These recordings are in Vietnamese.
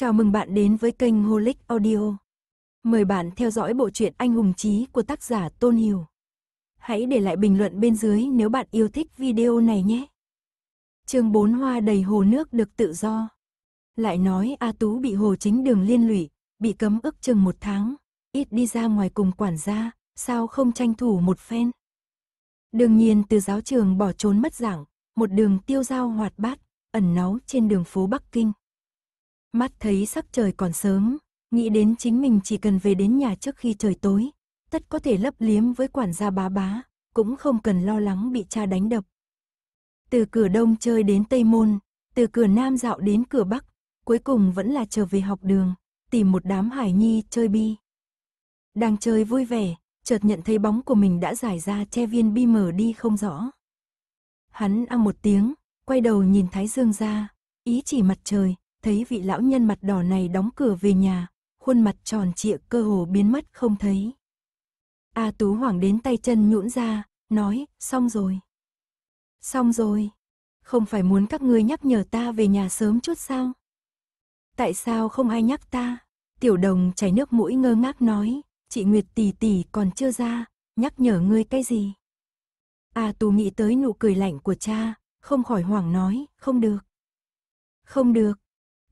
Chào mừng bạn đến với kênh Holic Audio. Mời bạn theo dõi bộ truyện Anh hùng chí của tác giả Tôn Hiểu. Hãy để lại bình luận bên dưới nếu bạn yêu thích video này nhé. Chương 4 hoa đầy hồ nước được tự do. Lại nói A Tú bị hồ chính đường liên lụy, bị cấm ức chừng một tháng, ít đi ra ngoài cùng quản gia, sao không tranh thủ một phen. Đương nhiên từ giáo trường bỏ trốn mất dạng. một đường tiêu dao hoạt bát, ẩn náu trên đường phố Bắc Kinh. Mắt thấy sắc trời còn sớm, nghĩ đến chính mình chỉ cần về đến nhà trước khi trời tối, tất có thể lấp liếm với quản gia bá bá, cũng không cần lo lắng bị cha đánh đập. Từ cửa đông chơi đến tây môn, từ cửa nam dạo đến cửa bắc, cuối cùng vẫn là trở về học đường, tìm một đám hải nhi chơi bi. Đang chơi vui vẻ, chợt nhận thấy bóng của mình đã giải ra che viên bi mở đi không rõ. Hắn ăn một tiếng, quay đầu nhìn Thái Dương ra, ý chỉ mặt trời, thấy vị lão nhân mặt đỏ này đóng cửa về nhà, khuôn mặt tròn trịa cơ hồ biến mất không thấy. A Tú Hoàng đến tay chân nhũn ra, nói, xong rồi. Xong rồi. Không phải muốn các ngươi nhắc nhở ta về nhà sớm chút sao? Tại sao không ai nhắc ta? Tiểu đồng chảy nước mũi ngơ ngác nói, chị Nguyệt tỷ tỷ còn chưa ra, nhắc nhở ngươi cái gì? A Tú nghĩ tới nụ cười lạnh của cha, không khỏi hoảng nói, không được. Không được,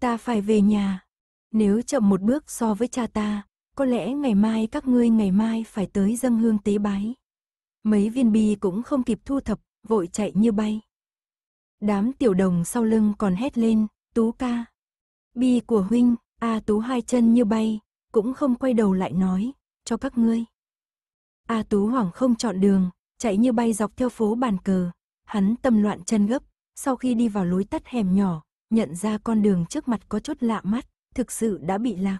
Ta phải về nhà. Nếu chậm một bước so với cha ta, có lẽ ngày mai các ngươi ngày mai phải tới dâng hương tế bái. Mấy viên bi cũng không kịp thu thập, vội chạy như bay. Đám tiểu đồng sau lưng còn hét lên, tú ca. Bi của huynh, a à, tú hai chân như bay, cũng không quay đầu lại nói, cho các ngươi. A à, tú hoảng không chọn đường, chạy như bay dọc theo phố bàn cờ, hắn tâm loạn chân gấp, sau khi đi vào lối tắt hẻm nhỏ, nhận ra con đường trước mặt có chút lạ mắt, thực sự đã bị lạc.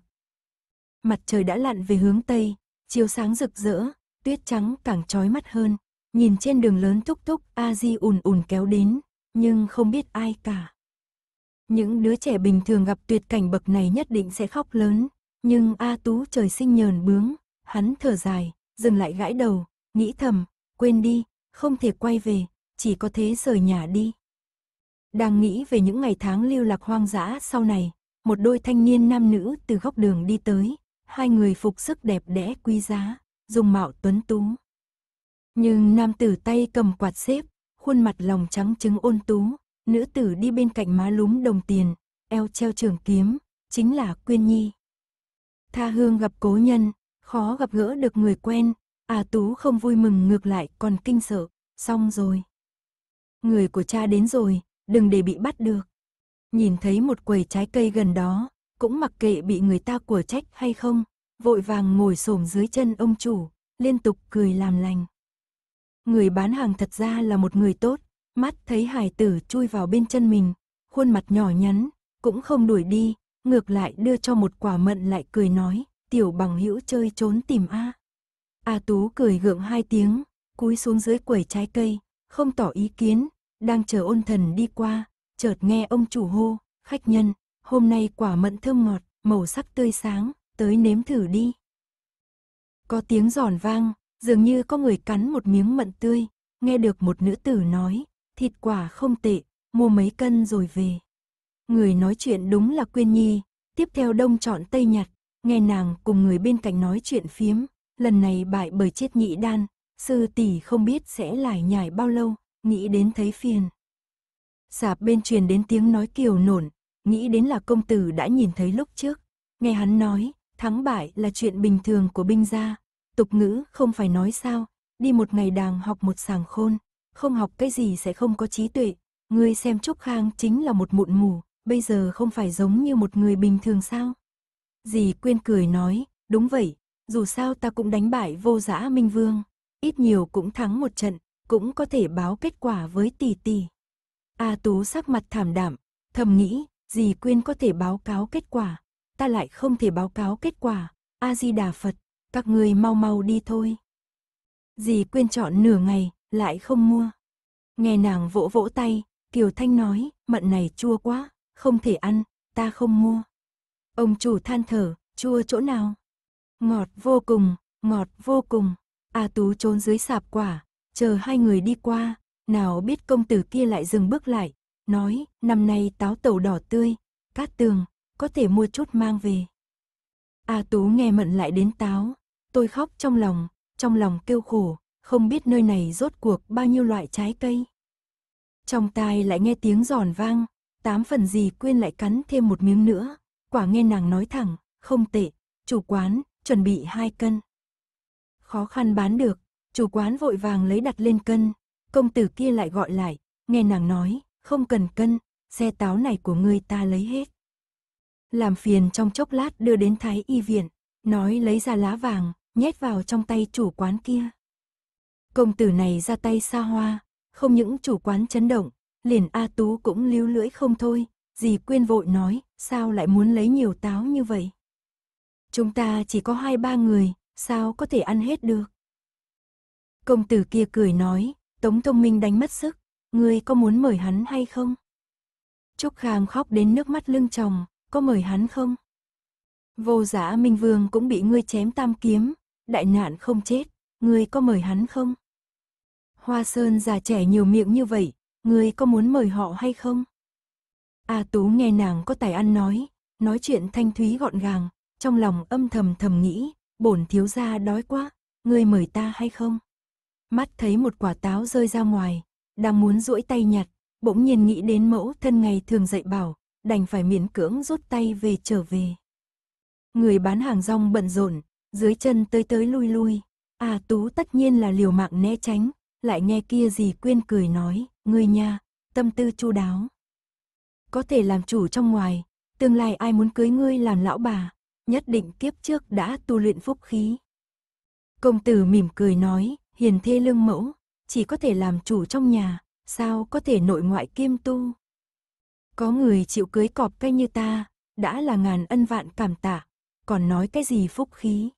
Mặt trời đã lặn về hướng tây, chiếu sáng rực rỡ, tuyết trắng càng trói mắt hơn. Nhìn trên đường lớn túc túc, A Di ùn ùn kéo đến, nhưng không biết ai cả. Những đứa trẻ bình thường gặp tuyệt cảnh bậc này nhất định sẽ khóc lớn, nhưng A Tú trời sinh nhờn bướng, hắn thở dài, dừng lại gãi đầu, nghĩ thầm, quên đi, không thể quay về, chỉ có thế rời nhà đi. Đang nghĩ về những ngày tháng lưu lạc hoang dã sau này, một đôi thanh niên nam nữ từ góc đường đi tới, hai người phục sức đẹp đẽ quý giá, dùng mạo tuấn tú. Nhưng nam tử tay cầm quạt xếp, khuôn mặt lòng trắng trứng ôn tú, nữ tử đi bên cạnh má lúm đồng tiền, eo treo trường kiếm, chính là Quyên Nhi. Tha hương gặp cố nhân, khó gặp gỡ được người quen, à tú không vui mừng ngược lại còn kinh sợ, xong rồi. Người của cha đến rồi, đừng để bị bắt được. Nhìn thấy một quầy trái cây gần đó, cũng mặc kệ bị người ta của trách hay không, vội vàng ngồi xổm dưới chân ông chủ, liên tục cười làm lành. Người bán hàng thật ra là một người tốt, mắt thấy hài tử chui vào bên chân mình, khuôn mặt nhỏ nhắn, cũng không đuổi đi, ngược lại đưa cho một quả mận lại cười nói, tiểu bằng hữu chơi trốn tìm A. A Tú cười gượng hai tiếng, cúi xuống dưới quầy trái cây, không tỏ ý kiến, đang chờ ôn thần đi qua, chợt nghe ông chủ hô, khách nhân, hôm nay quả mận thơm ngọt, màu sắc tươi sáng, tới nếm thử đi. Có tiếng giòn vang, dường như có người cắn một miếng mận tươi, nghe được một nữ tử nói, thịt quả không tệ, mua mấy cân rồi về. Người nói chuyện đúng là Quyên Nhi, tiếp theo đông chọn tây nhật nghe nàng cùng người bên cạnh nói chuyện phiếm, lần này bại bởi chết nhị đan, sư tỷ không biết sẽ lải nhải bao lâu, nghĩ đến thấy phiền. Sạp bên truyền đến tiếng nói kiều nổn, nghĩ đến là công tử đã nhìn thấy lúc trước. Nghe hắn nói, thắng bại là chuyện bình thường của binh gia. Tục ngữ không phải nói sao, đi một ngày đàng học một sàng khôn, không học cái gì sẽ không có trí tuệ. Ngươi xem Trúc Khang chính là một mụn mù, bây giờ không phải giống như một người bình thường sao? Dì Quyên cười nói, đúng vậy, dù sao ta cũng đánh bại vô giã Minh Vương, ít nhiều cũng thắng một trận, cũng có thể báo kết quả với tỷ tỷ. A Tú sắc mặt thảm đạm, thầm nghĩ, dì Quyên có thể báo cáo kết quả, ta lại không thể báo cáo kết quả, A-di-đà Phật, các người mau mau đi thôi. Dì Quyên chọn nửa ngày, lại không mua. Nghe nàng vỗ vỗ tay, Kiều Thanh nói, mận này chua quá, không thể ăn, ta không mua. Ông chủ than thở, chua chỗ nào? Ngọt vô cùng, ngọt vô cùng. A Tú trốn dưới sạp quả, chờ hai người đi qua, nào biết công tử kia lại dừng bước lại, nói, năm nay táo tàu đỏ tươi, cát tường, có thể mua chút mang về. A à, Tú nghe mận lại đến táo, tôi khóc trong lòng, trong lòng kêu khổ, không biết nơi này rốt cuộc bao nhiêu loại trái cây. Trong tai lại nghe tiếng giòn vang, tám phần gì quên lại cắn thêm một miếng nữa, quả nghe nàng nói thẳng, không tệ, chủ quán, chuẩn bị hai cân. Khó khăn bán được, Chủ quán vội vàng lấy đặt lên cân, công tử kia lại gọi lại, nghe nàng nói, không cần cân, xe táo này của ngươi ta lấy hết. Làm phiền trong chốc lát đưa đến thái y viện, nói lấy ra lá vàng, nhét vào trong tay chủ quán kia. Công tử này ra tay xa hoa, không những chủ quán chấn động, liền A Tú cũng líu lưỡi không thôi, dì quyên vội nói, sao lại muốn lấy nhiều táo như vậy? Chúng ta chỉ có hai ba người, sao có thể ăn hết được? Công tử kia cười nói, Tống Thông Minh đánh mất sức, ngươi có muốn mời hắn hay không? Trúc Khang khóc đến nước mắt lưng tròng, có mời hắn không? Vô giả Minh Vương cũng bị ngươi chém tam kiếm, đại nạn không chết, ngươi có mời hắn không? Hoa Sơn già trẻ nhiều miệng như vậy, ngươi có muốn mời họ hay không? A Tú nghe nàng có tài ăn nói, nói chuyện thanh thúy gọn gàng, trong lòng âm thầm thầm nghĩ, bổn thiếu gia đói quá, ngươi mời ta hay không? mắt thấy một quả táo rơi ra ngoài, đang muốn duỗi tay nhặt, bỗng nhiên nghĩ đến mẫu thân ngày thường dạy bảo, đành phải miễn cưỡng rút tay về trở về. Người bán hàng rong bận rộn, dưới chân tới tới lui lui. À Tú tất nhiên là liều mạng né tránh, lại nghe kia gì quyên cười nói, người nha, tâm tư chu đáo. Có thể làm chủ trong ngoài, tương lai ai muốn cưới ngươi làm lão bà, nhất định kiếp trước đã tu luyện phúc khí. Công tử mỉm cười nói, hiền thê lương mẫu, chỉ có thể làm chủ trong nhà, sao có thể nội ngoại kiêm tu. Có người chịu cưới cọp cây như ta, đã là ngàn ân vạn cảm tạ, còn nói cái gì phúc khí.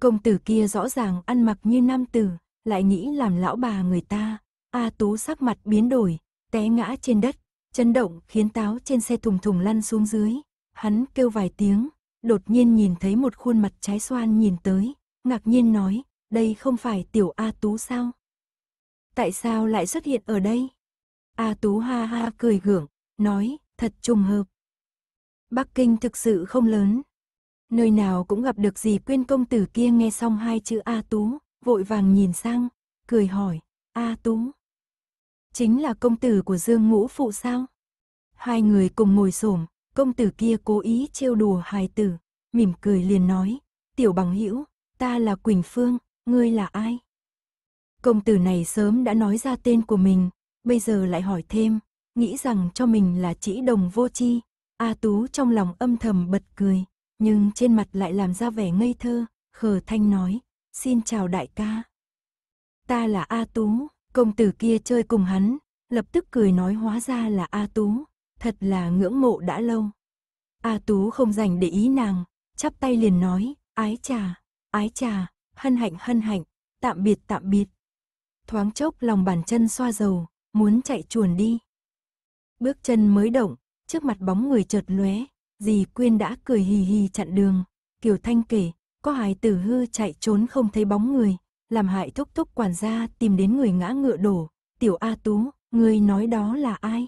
Công tử kia rõ ràng ăn mặc như nam tử, lại nghĩ làm lão bà người ta, A Tú sắc mặt biến đổi, té ngã trên đất, chấn động khiến táo trên xe thùng thùng lăn xuống dưới. Hắn kêu vài tiếng, đột nhiên nhìn thấy một khuôn mặt trái xoan nhìn tới, ngạc nhiên nói, đây không phải tiểu A Tú sao? Tại sao lại xuất hiện ở đây? A Tú ha ha cười gượng, nói, thật trùng hợp. Bắc Kinh thực sự không lớn. Nơi nào cũng gặp được gì quên công tử kia nghe xong hai chữ A Tú, vội vàng nhìn sang, cười hỏi, A Tú. Chính là công tử của Dương Ngũ Phụ sao? Hai người cùng ngồi xổm công tử kia cố ý trêu đùa hài tử, mỉm cười liền nói, tiểu bằng hữu ta là Quỳnh Phương, ngươi là ai? Công tử này sớm đã nói ra tên của mình, bây giờ lại hỏi thêm, nghĩ rằng cho mình là chỉ đồng vô chi. A Tú trong lòng âm thầm bật cười, nhưng trên mặt lại làm ra vẻ ngây thơ, khờ thanh nói, xin chào đại ca. Ta là A Tú, công tử kia chơi cùng hắn, lập tức cười nói hóa ra là A Tú, thật là ngưỡng mộ đã lâu. A Tú không dành để ý nàng, chắp tay liền nói, ái trà, ái trà, hân hạnh hân hạnh, tạm biệt tạm biệt. Thoáng chốc lòng bàn chân xoa dầu, muốn chạy chuồn đi. Bước chân mới động, trước mặt bóng người chợt lóe, dì Quyên đã cười hì hì chặn đường. Kiều Thanh kể, có hài tử hư chạy trốn không thấy bóng người, làm hại thúc thúc quản gia tìm đến người ngã ngựa đổ. Tiểu A Tú, người nói đó là ai?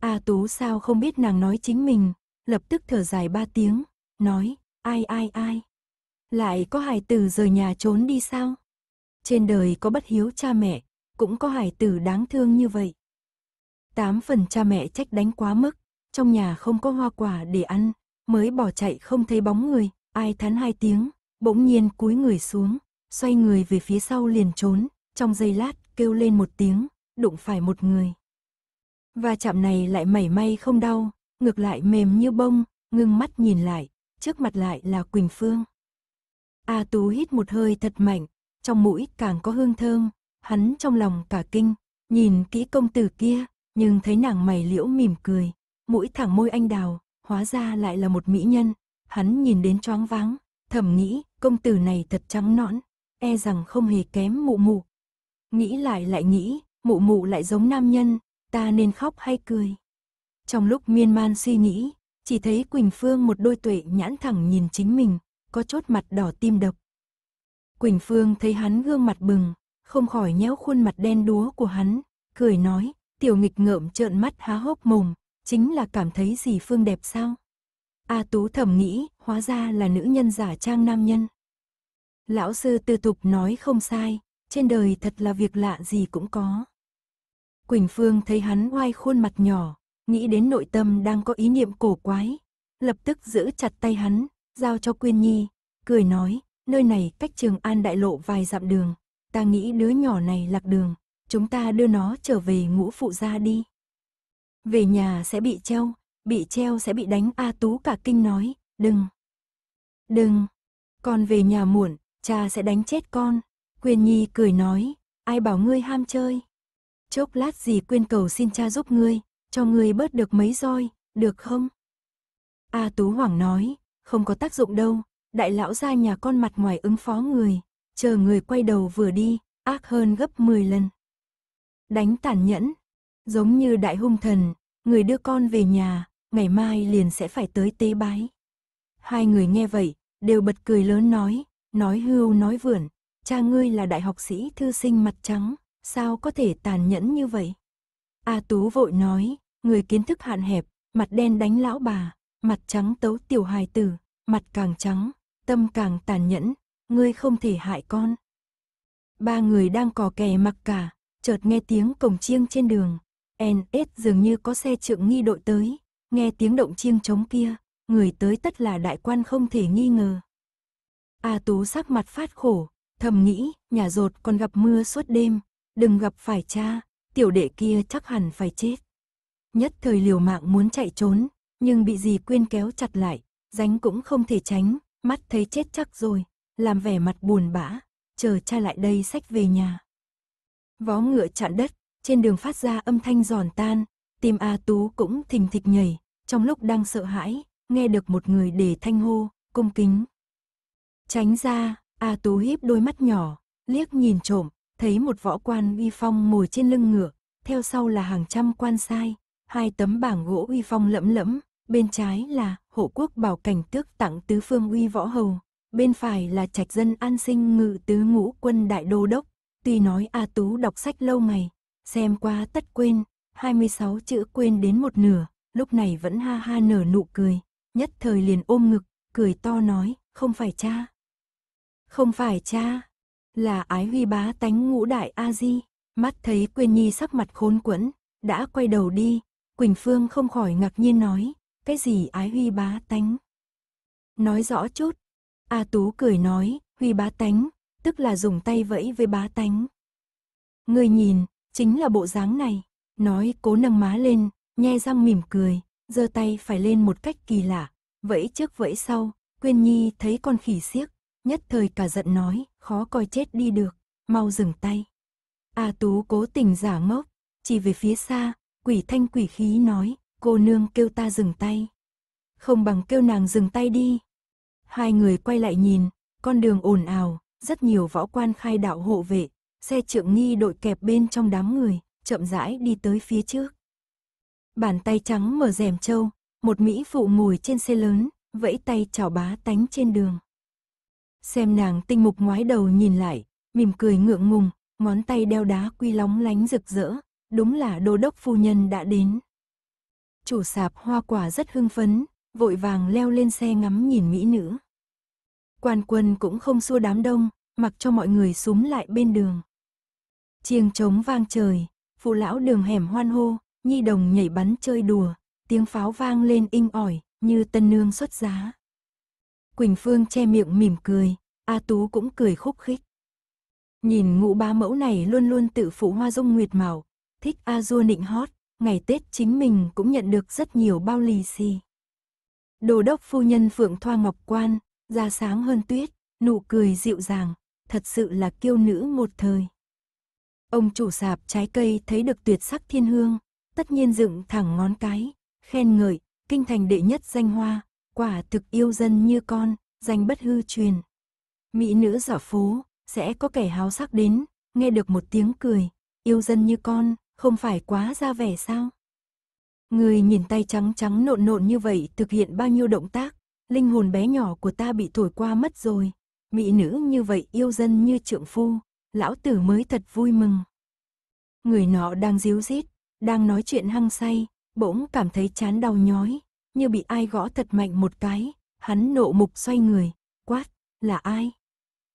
A Tú sao không biết nàng nói chính mình, lập tức thở dài ba tiếng, nói, ai ai ai lại có hài tử rời nhà trốn đi sao? Trên đời có bất hiếu cha mẹ, cũng có hài tử đáng thương như vậy. tám phần cha mẹ trách đánh quá mức, trong nhà không có hoa quả để ăn, mới bỏ chạy không thấy bóng người, ai thán hai tiếng, bỗng nhiên cúi người xuống, xoay người về phía sau liền trốn, trong giây lát kêu lên một tiếng, đụng phải một người. Và chạm này lại mảy may không đau, ngược lại mềm như bông, ngưng mắt nhìn lại, trước mặt lại là Quỳnh Phương. A Tú hít một hơi thật mạnh, trong mũi càng có hương thơm, hắn trong lòng cả kinh, nhìn kỹ công tử kia, nhưng thấy nàng mày liễu mỉm cười, mũi thẳng môi anh đào, hóa ra lại là một mỹ nhân, hắn nhìn đến choáng váng, thầm nghĩ công tử này thật trắng nõn, e rằng không hề kém mụ mụ. Nghĩ lại lại nghĩ, mụ mụ lại giống nam nhân, ta nên khóc hay cười. Trong lúc miên man suy nghĩ, chỉ thấy Quỳnh Phương một đôi tuệ nhãn thẳng nhìn chính mình, có chốt mặt đỏ tim độc. Quỳnh Phương thấy hắn gương mặt bừng, không khỏi nhéo khuôn mặt đen đúa của hắn, cười nói, tiểu nghịch ngợm trợn mắt há hốc mồm, chính là cảm thấy gì Phương đẹp sao? A Tú thầm nghĩ, hóa ra là nữ nhân giả trang nam nhân. Lão sư tư tục nói không sai, trên đời thật là việc lạ gì cũng có. Quỳnh Phương thấy hắn oai khuôn mặt nhỏ, nghĩ đến nội tâm đang có ý niệm cổ quái, lập tức giữ chặt tay hắn, giao cho Quyên Nhi, cười nói, nơi này cách Trường An đại lộ vài dặm đường, ta nghĩ đứa nhỏ này lạc đường, chúng ta đưa nó trở về ngũ phụ gia đi. Về nhà sẽ bị treo, bị treo sẽ bị đánh A Tú cả kinh nói, đừng, đừng, con về nhà muộn, cha sẽ đánh chết con. Quyên Nhi cười nói, ai bảo ngươi ham chơi. Chốc lát gì Quyên cầu xin cha giúp ngươi, cho ngươi bớt được mấy roi, được không? A Tú Hoàng nói, không có tác dụng đâu, đại lão ra nhà con mặt ngoài ứng phó người, chờ người quay đầu vừa đi, ác hơn gấp 10 lần. Đánh tàn nhẫn, giống như đại hung thần, người đưa con về nhà, ngày mai liền sẽ phải tới tế bái. Hai người nghe vậy, đều bật cười lớn nói, nói hưu nói vượn, cha ngươi là đại học sĩ thư sinh mặt trắng, sao có thể tàn nhẫn như vậy? A Tú vội nói, người kiến thức hạn hẹp, mặt đen đánh lão bà, mặt trắng tấu tiểu hài tử, mặt càng trắng, tâm càng tàn nhẫn, ngươi không thể hại con. Ba người đang cò kè mặc cả, chợt nghe tiếng cổng chiêng trên đường. NS dường như có xe trượng nghi đội tới, nghe tiếng động chiêng trống kia, người tới tất là đại quan không thể nghi ngờ. A Tú sắc mặt phát khổ, thầm nghĩ, nhà rột còn gặp mưa suốt đêm, đừng gặp phải cha, tiểu đệ kia chắc hẳn phải chết. Nhất thời liều mạng muốn chạy trốn, nhưng bị dì quyên kéo chặt lại, ránh cũng không thể tránh, mắt thấy chết chắc rồi, làm vẻ mặt buồn bã, chờ cha lại đây sách về nhà. Vó ngựa chạm đất, trên đường phát ra âm thanh giòn tan, tim A Tú cũng thình thịch nhảy, trong lúc đang sợ hãi, nghe được một người để thanh hô, cung kính. Tránh ra, A Tú híp đôi mắt nhỏ, liếc nhìn trộm, thấy một võ quan uy phong ngồi trên lưng ngựa, theo sau là hàng trăm quan sai, hai tấm bảng gỗ uy phong lẫm lẫm, bên trái là hộ quốc bảo cảnh tước tặng tứ phương uy võ hầu, bên phải là trạch dân an sinh ngự tứ ngũ quân đại đô đốc. Tuy nói A Tú đọc sách lâu ngày, xem qua tất quên, 26 chữ quên đến một nửa, lúc này vẫn ha ha nở nụ cười, nhất thời liền ôm ngực, cười to nói, không phải cha. Không phải cha, là ái huy bá tánh ngũ đại A-di, mắt thấy Quyên Nhi sắc mặt khốn quẫn, đã quay đầu đi, Quỳnh Phương không khỏi ngạc nhiên nói, cái gì ái huy bá tánh. Nói rõ chút, A Tú cười nói, huy bá tánh, tức là dùng tay vẫy với bá tánh. Người nhìn, chính là bộ dáng này, nói cố nâng má lên, nhe răng mỉm cười, giơ tay phải lên một cách kỳ lạ, vẫy trước vẫy sau, Quyên Nhi thấy con khỉ siếc, nhất thời cả giận nói, khó coi chết đi được, mau dừng tay. A Tú cố tình giả ngốc, chỉ về phía xa, quỷ thanh quỷ khí nói, cô nương kêu ta dừng tay. Không bằng kêu nàng dừng tay đi. Hai người quay lại nhìn, con đường ồn ào, rất nhiều võ quan khai đạo hộ vệ, xe trượng nghi đội kẹp bên trong đám người, chậm rãi đi tới phía trước. Bàn tay trắng mở rèm trâu, một Mỹ phụ ngồi trên xe lớn, vẫy tay chào bá tánh trên đường. Xem nàng tinh mục ngoái đầu nhìn lại, mỉm cười ngượng ngùng, ngón tay đeo đá quy lóng lánh rực rỡ, đúng là đô đốc phu nhân đã đến chủ sạp hoa quả rất hưng phấn, vội vàng leo lên xe ngắm nhìn mỹ nữ. Quan quân cũng không xua đám đông, mặc cho mọi người súng lại bên đường. Chiêng trống vang trời, phụ lão đường hẻm hoan hô, nhi đồng nhảy bắn chơi đùa, tiếng pháo vang lên inh ỏi, như tân nương xuất giá. Quỳnh Phương che miệng mỉm cười, A Tú cũng cười khúc khích. Nhìn ngũ ba mẫu này luôn luôn tự phụ hoa dung nguyệt màu, thích A Dua nịnh hót, ngày Tết chính mình cũng nhận được rất nhiều bao lì xì. Đồ đốc phu nhân Phượng Thoa Ngọc Quan, da sáng hơn tuyết, nụ cười dịu dàng, thật sự là kiêu nữ một thời. Ông chủ sạp trái cây thấy được tuyệt sắc thiên hương, tất nhiên dựng thẳng ngón cái, khen ngợi, kinh thành đệ nhất danh hoa, quả thực yêu dân như con, danh bất hư truyền. Mỹ nữ giả phố, sẽ có kẻ háo sắc đến, nghe được một tiếng cười, yêu dân như con, không phải quá ra vẻ sao? Người nhìn tay trắng trắng nộn nộn như vậy thực hiện bao nhiêu động tác, linh hồn bé nhỏ của ta bị thổi qua mất rồi. Mỹ nữ như vậy yêu dân như trượng phu, lão tử mới thật vui mừng. Người nọ đang díu rít, đang nói chuyện hăng say, bỗng cảm thấy chán đau nhói, như bị ai gõ thật mạnh một cái, hắn nộ mục xoay người, quát, là ai?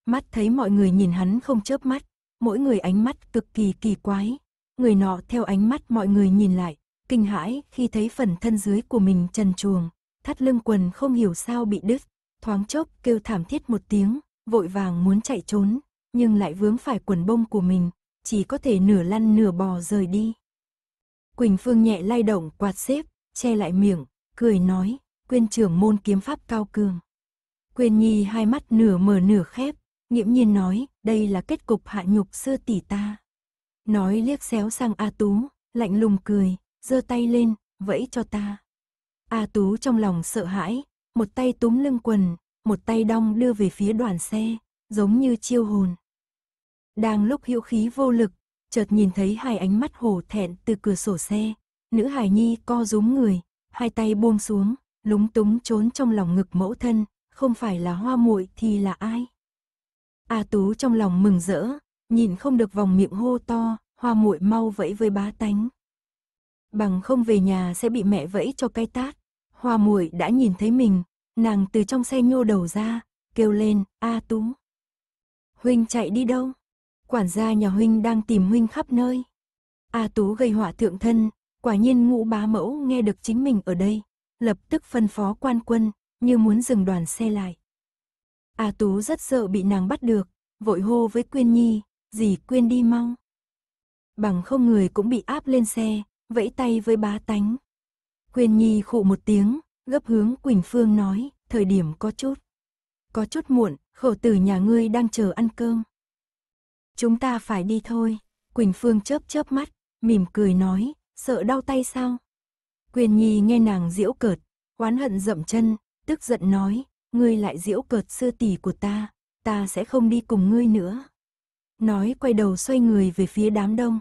Mắt thấy mọi người nhìn hắn không chớp mắt, mỗi người ánh mắt cực kỳ kỳ quái, người nọ theo ánh mắt mọi người nhìn lại, kinh hãi khi thấy phần thân dưới của mình trần truồng, thắt lưng quần không hiểu sao bị đứt, thoáng chốc kêu thảm thiết một tiếng, vội vàng muốn chạy trốn, nhưng lại vướng phải quần bông của mình, chỉ có thể nửa lăn nửa bò rời đi. Quỳnh Phương nhẹ lay động quạt xếp, che lại miệng, cười nói, quyên trưởng môn kiếm pháp cao cường. Quyên Nhi hai mắt nửa mở nửa khép, nghiễm nhiên nói, đây là kết cục hạ nhục xưa tỷ ta. Nói liếc xéo sang A Tú, lạnh lùng cười, giơ tay lên, vẫy cho ta. A Tú trong lòng sợ hãi, một tay túm lưng quần, một tay đong đưa về phía đoàn xe, giống như chiêu hồn. Đang lúc hữu khí vô lực, chợt nhìn thấy hai ánh mắt hổ thẹn từ cửa sổ xe, nữ hài nhi co rúm người, hai tay buông xuống, lúng túng trốn trong lòng ngực mẫu thân, không phải là hoa muội thì là ai. A Tú trong lòng mừng rỡ, Nhìn không được vòng miệng hô to, hoa muội mau vẫy với bá tánh. Bằng không về nhà sẽ bị mẹ vẫy cho cái tát. Hoa muội đã nhìn thấy mình, nàng từ trong xe nhô đầu ra, kêu lên, a tú. Huynh chạy đi đâu? Quản gia nhà Huynh đang tìm Huynh khắp nơi. A tú gây họa thượng thân, quả nhiên ngũ bá mẫu nghe được chính mình ở đây, lập tức phân phó quan quân, như muốn dừng đoàn xe lại. A tú rất sợ bị nàng bắt được, vội hô với Quyên Nhi, Dì quên đi mau. Bằng không người cũng bị áp lên xe, vẫy tay với bá tánh. Quyên Nhi khụ một tiếng, gấp hướng Quỳnh Phương nói, thời điểm có chút. Có chút muộn, khẩu tử nhà ngươi đang chờ ăn cơm. Chúng ta phải đi thôi, Quỳnh Phương chớp chớp mắt, mỉm cười nói, sợ đau tay sao? Quyên Nhi nghe nàng diễu cợt, oán hận dậm chân, tức giận nói, ngươi lại diễu cợt sư tỷ của ta, ta sẽ không đi cùng ngươi nữa nói quay đầu xoay người về phía đám đông.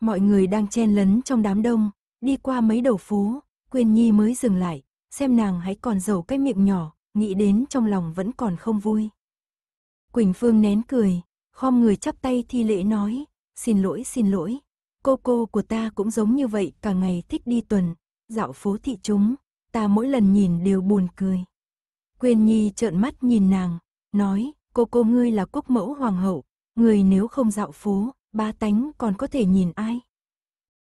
Mọi người đang chen lấn trong đám đông, đi qua mấy đầu phố, Quyên Nhi mới dừng lại, xem nàng hãy còn giàu cái miệng nhỏ, nghĩ đến trong lòng vẫn còn không vui. Quỳnh Phương nén cười, khom người chắp tay thi lễ nói, xin lỗi xin lỗi, cô cô của ta cũng giống như vậy cả ngày thích đi tuần, dạo phố thị chúng, ta mỗi lần nhìn đều buồn cười. Quyên Nhi trợn mắt nhìn nàng, nói, cô cô ngươi là quốc mẫu hoàng hậu, Người nếu không dạo phố, ba tánh còn có thể nhìn ai?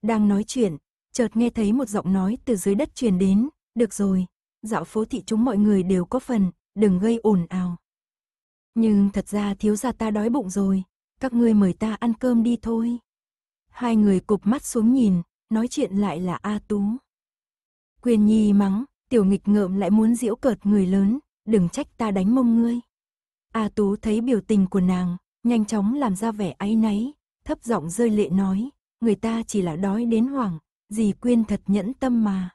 Đang nói chuyện, chợt nghe thấy một giọng nói từ dưới đất truyền đến, được rồi, dạo phố thị chúng mọi người đều có phần, đừng gây ồn ào. Nhưng thật ra thiếu gia ta đói bụng rồi, các ngươi mời ta ăn cơm đi thôi. Hai người cụp mắt xuống nhìn, nói chuyện lại là A Tú. Quyền Nhi mắng, tiểu nghịch ngợm lại muốn diễu cợt người lớn, đừng trách ta đánh mông ngươi. A Tú thấy biểu tình của nàng, nhanh chóng làm ra vẻ áy náy, thấp giọng rơi lệ nói, người ta chỉ là đói đến hoảng, dì Quyên thật nhẫn tâm mà.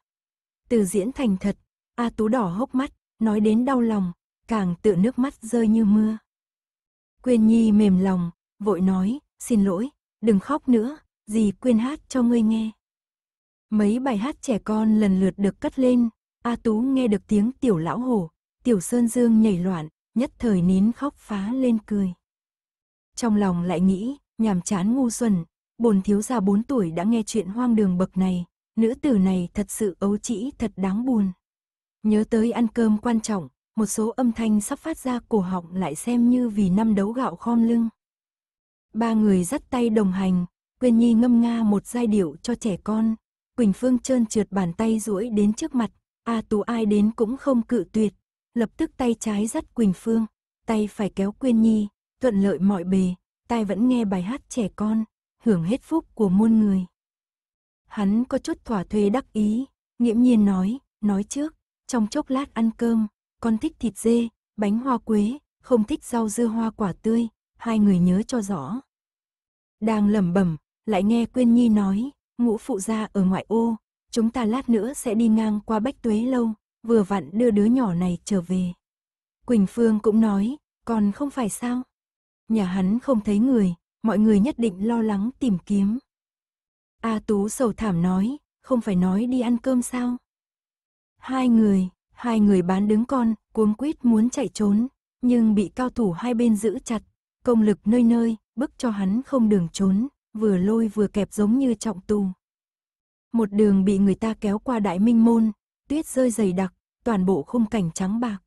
Từ diễn thành thật, A Tú đỏ hốc mắt, nói đến đau lòng, càng tựa nước mắt rơi như mưa. Quyên Nhi mềm lòng, vội nói, xin lỗi, đừng khóc nữa, dì Quyên hát cho ngươi nghe. Mấy bài hát trẻ con lần lượt được cất lên, A Tú nghe được tiếng tiểu lão hổ, tiểu sơn dương nhảy loạn, nhất thời nín khóc phá lên cười trong lòng lại nghĩ, nhàm chán ngu xuẩn, bồn thiếu gia 4 tuổi đã nghe chuyện hoang đường bậc này, nữ tử này thật sự ấu trĩ thật đáng buồn. Nhớ tới ăn cơm quan trọng, một số âm thanh sắp phát ra cổ họng lại xem như vì năm đấu gạo khom lưng. Ba người dắt tay đồng hành, Quyên Nhi ngâm nga một giai điệu cho trẻ con, Quỳnh Phương trơn trượt bàn tay duỗi đến trước mặt, A à, Tú ai đến cũng không cự tuyệt, lập tức tay trái dắt Quỳnh Phương, tay phải kéo Quyên Nhi, thuận lợi mọi bề, tai vẫn nghe bài hát trẻ con, hưởng hết phúc của muôn người. Hắn có chút thỏa thuê đắc ý, nghiễm nhiên nói, nói trước, trong chốc lát ăn cơm, con thích thịt dê, bánh hoa quế, không thích rau dưa hoa quả tươi, hai người nhớ cho rõ. Đang lẩm bẩm, lại nghe Quyên Nhi nói, ngũ phụ gia ở ngoại ô, chúng ta lát nữa sẽ đi ngang qua Bách Tuế Lâu, vừa vặn đưa đứa nhỏ này trở về. Quỳnh Phương cũng nói, còn không phải sao? nhà hắn không thấy người, mọi người nhất định lo lắng tìm kiếm. A Tú sầu thảm nói, không phải nói đi ăn cơm sao? Hai người, hai người bán đứng con, cuống quýt muốn chạy trốn, nhưng bị cao thủ hai bên giữ chặt, công lực nơi nơi, bức cho hắn không đường trốn, vừa lôi vừa kẹp giống như trọng tù. Một đường bị người ta kéo qua đại minh môn, tuyết rơi dày đặc, toàn bộ khung cảnh trắng bạc.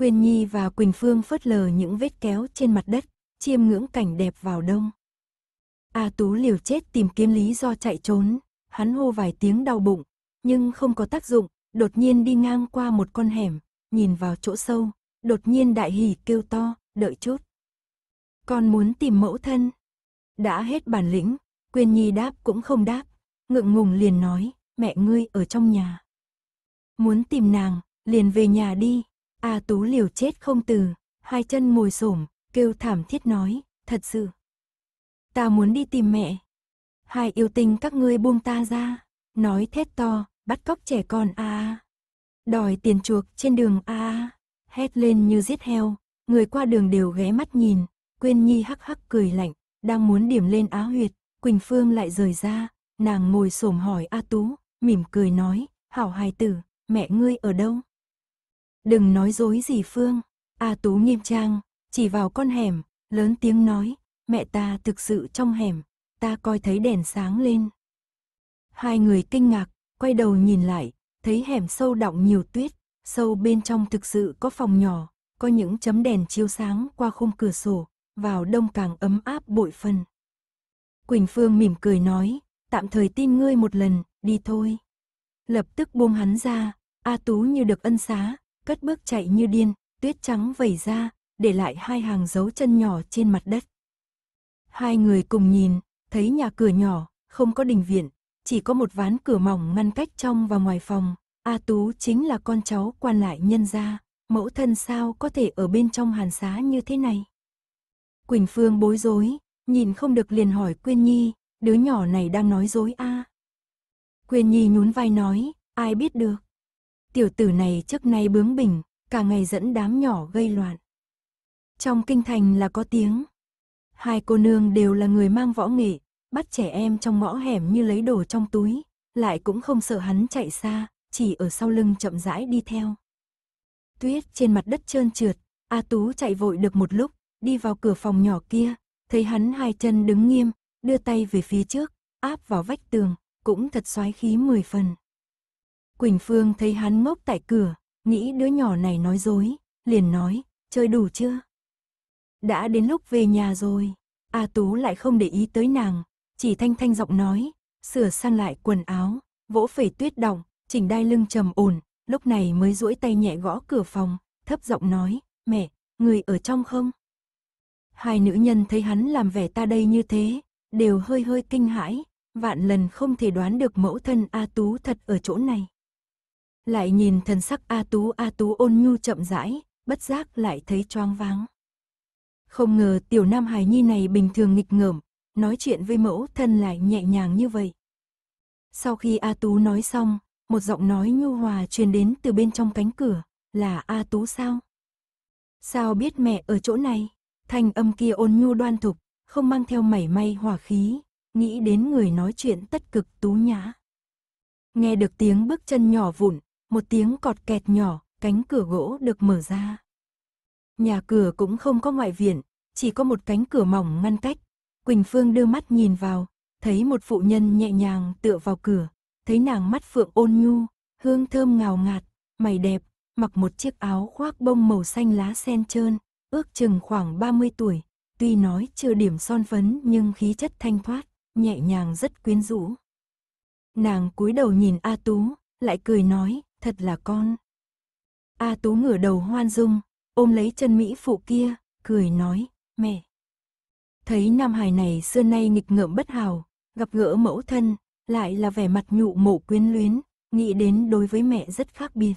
Quyên Nhi và Quỳnh Phương phớt lờ những vết kéo trên mặt đất, chiêm ngưỡng cảnh đẹp vào đông. A Tú liều chết tìm kiếm lý do chạy trốn, hắn hô vài tiếng đau bụng, nhưng không có tác dụng, đột nhiên đi ngang qua một con hẻm, nhìn vào chỗ sâu, đột nhiên đại hỉ kêu to, đợi chút. Con muốn tìm mẫu thân. Đã hết bản lĩnh, Quyên Nhi đáp cũng không đáp, ngượng ngùng liền nói, mẹ ngươi ở trong nhà. Muốn tìm nàng, liền về nhà đi, A Tú liều chết không từ, hai chân ngồi xổm, kêu thảm thiết nói, thật sự. Ta muốn đi tìm mẹ. Hai yêu tinh các ngươi buông ta ra, nói thét to, bắt cóc trẻ con a Đòi tiền chuộc trên đường a hét lên như giết heo, người qua đường đều ghé mắt nhìn, Quyên Nhi hắc hắc cười lạnh, đang muốn điểm lên á huyệt, Quỳnh Phương lại rời ra, nàng ngồi xổm hỏi A Tú, mỉm cười nói, hảo hài tử, mẹ ngươi ở đâu? Đừng nói dối gì Phương. A Tú nghiêm trang, chỉ vào con hẻm, lớn tiếng nói, mẹ ta thực sự trong hẻm, ta coi thấy đèn sáng lên. Hai người kinh ngạc, quay đầu nhìn lại, thấy hẻm sâu đọng nhiều tuyết, sâu bên trong thực sự có phòng nhỏ, có những chấm đèn chiếu sáng qua khung cửa sổ, vào đông càng ấm áp bội phân Quỳnh Phương mỉm cười nói, tạm thời tin ngươi một lần, đi thôi. Lập tức buông hắn ra, A Tú như được ân xá, cất bước chạy như điên, tuyết trắng vẩy ra, để lại hai hàng dấu chân nhỏ trên mặt đất. Hai người cùng nhìn, thấy nhà cửa nhỏ, không có đình viện, chỉ có một ván cửa mỏng ngăn cách trong và ngoài phòng. A Tú chính là con cháu quan lại nhân gia, mẫu thân sao có thể ở bên trong hàn xá như thế này. Quỳnh Phương bối rối, nhìn không được liền hỏi Quyên Nhi, đứa nhỏ này đang nói dối a. À. Quyên Nhi nhún vai nói, ai biết được tiểu tử này trước nay bướng bỉnh, cả ngày dẫn đám nhỏ gây loạn. Trong kinh thành là có tiếng. Hai cô nương đều là người mang võ nghệ, bắt trẻ em trong ngõ hẻm như lấy đồ trong túi, lại cũng không sợ hắn chạy xa, chỉ ở sau lưng chậm rãi đi theo. Tuyết trên mặt đất trơn trượt, A Tú chạy vội được một lúc, đi vào cửa phòng nhỏ kia, thấy hắn hai chân đứng nghiêm, đưa tay về phía trước, áp vào vách tường, cũng thật xoái khí mười phần. Quỳnh Phương thấy hắn ngốc tại cửa, nghĩ đứa nhỏ này nói dối, liền nói, chơi đủ chưa? Đã đến lúc về nhà rồi, A Tú lại không để ý tới nàng, chỉ thanh thanh giọng nói, sửa sang lại quần áo, vỗ phẩy tuyết động, chỉnh đai lưng trầm ổn, lúc này mới duỗi tay nhẹ gõ cửa phòng, thấp giọng nói, mẹ, người ở trong không? Hai nữ nhân thấy hắn làm vẻ ta đây như thế, đều hơi hơi kinh hãi, vạn lần không thể đoán được mẫu thân A Tú thật ở chỗ này. Lại nhìn thần sắc A Tú A Tú ôn nhu chậm rãi, bất giác lại thấy choáng váng. Không ngờ tiểu nam hài nhi này bình thường nghịch ngợm, nói chuyện với mẫu thân lại nhẹ nhàng như vậy. Sau khi A Tú nói xong, một giọng nói nhu hòa truyền đến từ bên trong cánh cửa, là A Tú sao? Sao biết mẹ ở chỗ này? Thanh âm kia ôn nhu đoan thục, không mang theo mảy may hỏa khí, nghĩ đến người nói chuyện tất cực tú nhã. Nghe được tiếng bước chân nhỏ vụn, một tiếng cọt kẹt nhỏ, cánh cửa gỗ được mở ra. Nhà cửa cũng không có ngoại viện, chỉ có một cánh cửa mỏng ngăn cách. Quỳnh Phương đưa mắt nhìn vào, thấy một phụ nhân nhẹ nhàng tựa vào cửa, thấy nàng mắt phượng ôn nhu, hương thơm ngào ngạt, mày đẹp, mặc một chiếc áo khoác bông màu xanh lá sen trơn, ước chừng khoảng 30 tuổi, tuy nói chưa điểm son phấn nhưng khí chất thanh thoát, nhẹ nhàng rất quyến rũ. Nàng cúi đầu nhìn A Tú, lại cười nói, thật là con. A Tú ngửa đầu hoan dung, ôm lấy chân Mỹ phụ kia, cười nói, mẹ. Thấy nam hài này xưa nay nghịch ngợm bất hào, gặp gỡ mẫu thân, lại là vẻ mặt nhụ mộ quyến luyến, nghĩ đến đối với mẹ rất khác biệt.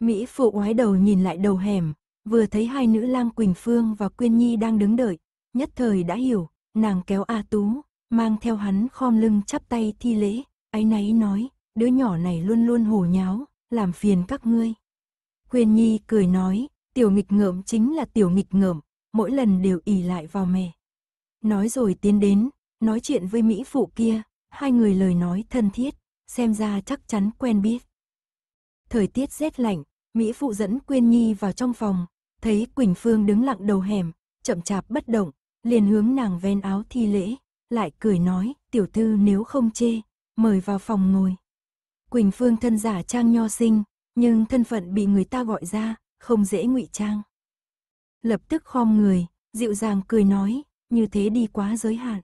Mỹ phụ ngoái đầu nhìn lại đầu hẻm, vừa thấy hai nữ lang Quỳnh Phương và Quyên Nhi đang đứng đợi, nhất thời đã hiểu, nàng kéo A Tú, mang theo hắn khom lưng chắp tay thi lễ, ấy náy nói, đứa nhỏ này luôn luôn hồ nháo, làm phiền các ngươi. Quyên Nhi cười nói, tiểu nghịch ngợm chính là tiểu nghịch ngợm, mỗi lần đều ỉ lại vào mẹ. Nói rồi tiến đến, nói chuyện với Mỹ phụ kia, hai người lời nói thân thiết, xem ra chắc chắn quen biết. Thời tiết rét lạnh, Mỹ phụ dẫn Quyên Nhi vào trong phòng, thấy Quỳnh Phương đứng lặng đầu hẻm, chậm chạp bất động, liền hướng nàng ven áo thi lễ, lại cười nói, tiểu thư nếu không chê, mời vào phòng ngồi. Quỳnh Phương thân giả trang nho sinh, nhưng thân phận bị người ta gọi ra, không dễ ngụy trang. Lập tức khom người, dịu dàng cười nói, như thế đi quá giới hạn.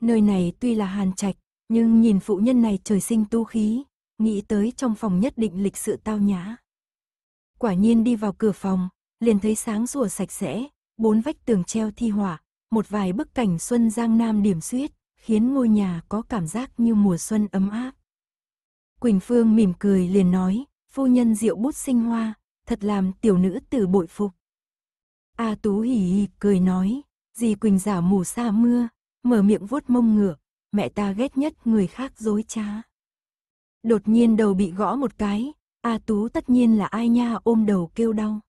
Nơi này tuy là hàn trạch, nhưng nhìn phụ nhân này trời sinh tu khí, nghĩ tới trong phòng nhất định lịch sự tao nhã. Quả nhiên đi vào cửa phòng, liền thấy sáng sủa sạch sẽ, bốn vách tường treo thi hỏa, một vài bức cảnh xuân giang nam điểm xuyết, khiến ngôi nhà có cảm giác như mùa xuân ấm áp. Quỳnh Phương mỉm cười liền nói, phu nhân rượu bút sinh hoa, thật làm tiểu nữ tử bội phục. A Tú hỉ hỉ cười nói, dì Quỳnh giả mù sa mưa, mở miệng vuốt mông ngựa, mẹ ta ghét nhất người khác dối trá. Đột nhiên đầu bị gõ một cái, A Tú tất nhiên là ai nha ôm đầu kêu đau.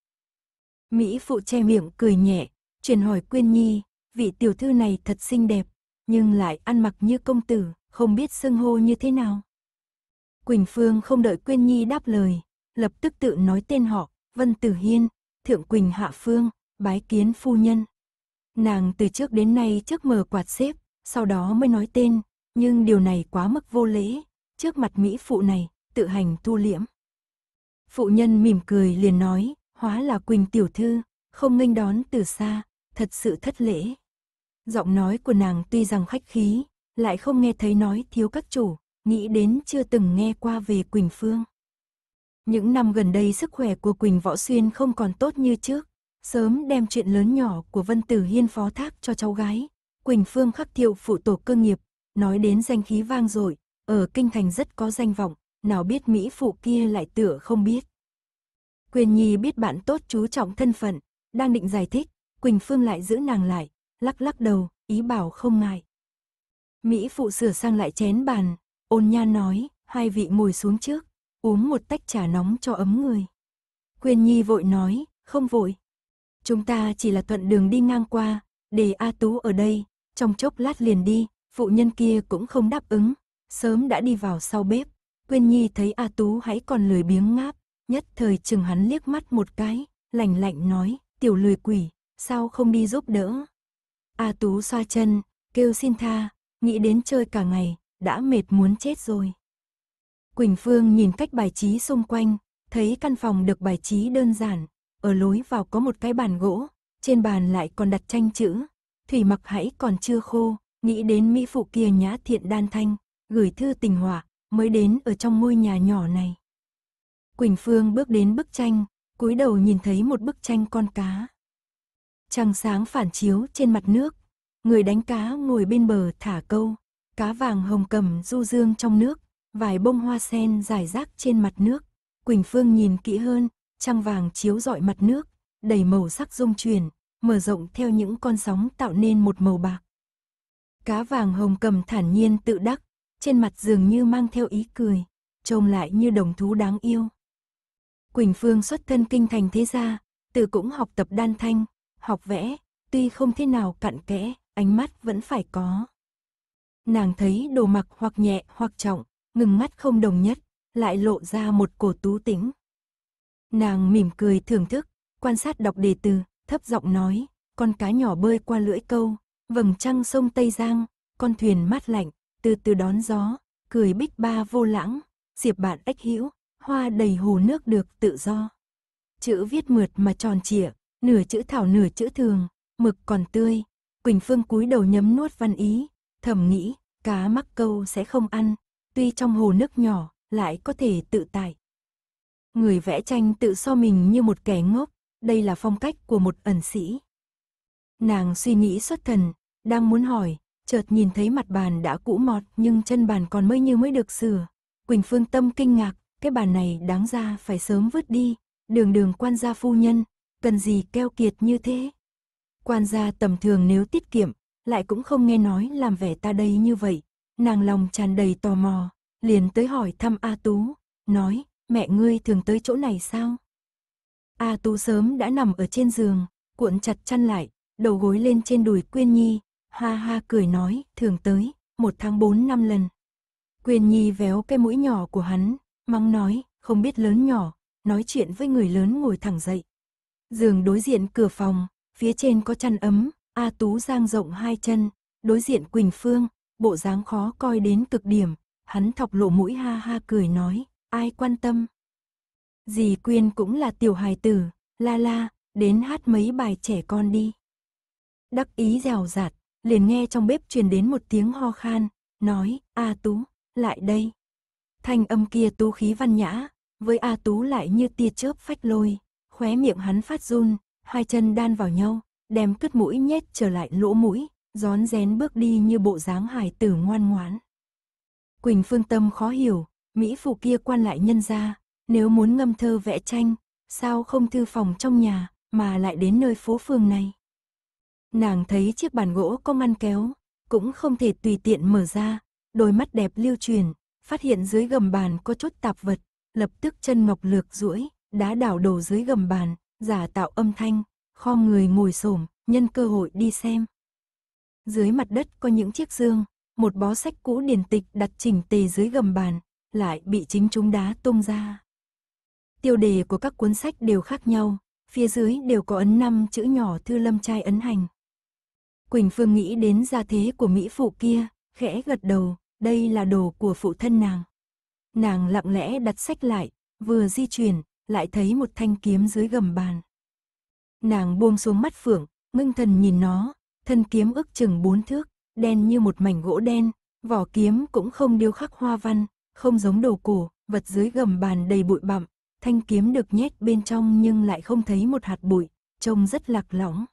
Mỹ phụ che miệng cười nhẹ, truyền hỏi Quyên Nhi, vị tiểu thư này thật xinh đẹp, nhưng lại ăn mặc như công tử, không biết xưng hô như thế nào. Quỳnh Phương không đợi Quyên Nhi đáp lời, lập tức tự nói tên họ, Vân Tử Hiên, Thượng Quỳnh Hạ Phương, bái kiến phu nhân. Nàng từ trước đến nay trước mờ quạt xếp, sau đó mới nói tên, nhưng điều này quá mức vô lễ, trước mặt Mỹ phụ này, tự hành thu liễm. Phụ nhân mỉm cười liền nói, hóa là Quỳnh tiểu thư, không nghênh đón từ xa, thật sự thất lễ. Giọng nói của nàng tuy rằng khách khí, lại không nghe thấy nói thiếu các chủ, nghĩ đến chưa từng nghe qua về Quỳnh Phương. Những năm gần đây sức khỏe của Quỳnh Võ Xuyên không còn tốt như trước, sớm đem chuyện lớn nhỏ của Vân Tử Hiên phó thác cho cháu gái. Quỳnh Phương khắc thiệu phụ tổ cơ nghiệp, nói đến danh khí vang dội, ở kinh thành rất có danh vọng, nào biết Mỹ phụ kia lại tựa không biết. Quyền Nhi biết bạn tốt chú trọng thân phận, đang định giải thích, Quỳnh Phương lại giữ nàng lại, lắc lắc đầu, ý bảo không ngại. Mỹ phụ sửa sang lại chén bàn, Ôn nha nói, hai vị ngồi xuống trước, uống một tách trà nóng cho ấm người. Quyên Nhi vội nói, không vội. Chúng ta chỉ là thuận đường đi ngang qua, để A Tú ở đây, trong chốc lát liền đi, phụ nhân kia cũng không đáp ứng, sớm đã đi vào sau bếp. Quyên Nhi thấy A Tú hãy còn lười biếng ngáp, nhất thời chừng hắn liếc mắt một cái, lạnh lạnh nói, tiểu lười quỷ, sao không đi giúp đỡ. A Tú xoa chân, kêu xin tha, nghĩ đến chơi cả ngày, đã mệt muốn chết rồi. Quỳnh Phương nhìn cách bài trí xung quanh, thấy căn phòng được bài trí đơn giản, ở lối vào có một cái bàn gỗ, trên bàn lại còn đặt tranh chữ, thủy mặc hãy còn chưa khô, nghĩ đến mỹ phụ kia nhã thiện đan thanh, gửi thư tình họa, mới đến ở trong ngôi nhà nhỏ này. Quỳnh Phương bước đến bức tranh, cúi đầu nhìn thấy một bức tranh con cá. Trăng sáng phản chiếu trên mặt nước, người đánh cá ngồi bên bờ thả câu, cá vàng hồng cầm du dương trong nước, vài bông hoa sen rải rác trên mặt nước. Quỳnh Phương nhìn kỹ hơn, trăng vàng chiếu rọi mặt nước, đầy màu sắc dung chuyển, mở rộng theo những con sóng tạo nên một màu bạc. Cá vàng hồng cầm thản nhiên tự đắc, trên mặt dường như mang theo ý cười, trông lại như đồng thú đáng yêu. Quỳnh Phương xuất thân kinh thành thế gia, từ cũng học tập đan thanh, học vẽ, tuy không thế nào cặn kẽ, ánh mắt vẫn phải có nàng thấy đồ mặc hoặc nhẹ hoặc trọng, ngừng mắt không đồng nhất, lại lộ ra một cổ tú tính. Nàng mỉm cười thưởng thức, quan sát đọc đề từ, thấp giọng nói, con cá nhỏ bơi qua lưỡi câu, vầng trăng sông Tây Giang, con thuyền mát lạnh, từ từ đón gió, cười bích ba vô lãng, diệp bạn ách hữu, hoa đầy hồ nước được tự do. Chữ viết mượt mà tròn trịa, nửa chữ thảo nửa chữ thường, mực còn tươi, Quỳnh Phương cúi đầu nhấm nuốt văn ý, thầm nghĩ, Cá mắc câu sẽ không ăn, tuy trong hồ nước nhỏ, lại có thể tự tại. Người vẽ tranh tự so mình như một kẻ ngốc, đây là phong cách của một ẩn sĩ. Nàng suy nghĩ xuất thần, đang muốn hỏi, chợt nhìn thấy mặt bàn đã cũ mọt nhưng chân bàn còn mới như mới được sửa. Quỳnh Phương Tâm kinh ngạc, cái bàn này đáng ra phải sớm vứt đi, đường đường quan gia phu nhân, cần gì keo kiệt như thế. Quan gia tầm thường nếu tiết kiệm, lại cũng không nghe nói làm vẻ ta đây như vậy. Nàng lòng tràn đầy tò mò, liền tới hỏi thăm A Tú, nói, mẹ ngươi thường tới chỗ này sao? A Tú sớm đã nằm ở trên giường, cuộn chặt chăn lại, đầu gối lên trên đùi Quyên Nhi, ha ha cười nói, thường tới, một tháng bốn năm lần. Quyên Nhi véo cái mũi nhỏ của hắn, mắng nói, không biết lớn nhỏ, nói chuyện với người lớn ngồi thẳng dậy. Giường đối diện cửa phòng, phía trên có chăn ấm, A Tú giang rộng hai chân, đối diện Quỳnh Phương, bộ dáng khó coi đến cực điểm, hắn thọc lộ mũi ha ha cười nói, ai quan tâm. Dì Quyên cũng là tiểu hài tử, la la, đến hát mấy bài trẻ con đi. Đắc ý rào rạt, liền nghe trong bếp truyền đến một tiếng ho khan, nói, A Tú, lại đây. Thanh âm kia tú khí văn nhã, với A Tú lại như tia chớp phách lôi, khóe miệng hắn phát run, hai chân đan vào nhau, đem cứt mũi nhét trở lại lỗ mũi, rón rén bước đi như bộ dáng hài tử ngoan ngoãn. Quỳnh Phương Tâm khó hiểu, Mỹ phụ kia quan lại nhân gia, nếu muốn ngâm thơ vẽ tranh, sao không thư phòng trong nhà, mà lại đến nơi phố phường này. Nàng thấy chiếc bàn gỗ có ngăn kéo, cũng không thể tùy tiện mở ra, đôi mắt đẹp lưu truyền, phát hiện dưới gầm bàn có chút tạp vật, lập tức chân ngọc lược duỗi, đá đảo đổ dưới gầm bàn, giả tạo âm thanh, khom người ngồi xổm, nhân cơ hội đi xem. Dưới mặt đất có những chiếc dương, một bó sách cũ điển tịch đặt chỉnh tề dưới gầm bàn, lại bị chính chúng đá tung ra. Tiêu đề của các cuốn sách đều khác nhau, phía dưới đều có ấn năm chữ nhỏ thư lâm trai ấn hành. Quỳnh Phương nghĩ đến gia thế của Mỹ phụ kia, khẽ gật đầu, đây là đồ của phụ thân nàng. Nàng lặng lẽ đặt sách lại, vừa di chuyển, lại thấy một thanh kiếm dưới gầm bàn. Nàng buông xuống mắt phượng, ngưng thần nhìn nó, thân kiếm ước chừng bốn thước, đen như một mảnh gỗ đen, vỏ kiếm cũng không điêu khắc hoa văn, không giống đồ cổ, vật dưới gầm bàn đầy bụi bặm, thanh kiếm được nhét bên trong nhưng lại không thấy một hạt bụi, trông rất lạc lõng.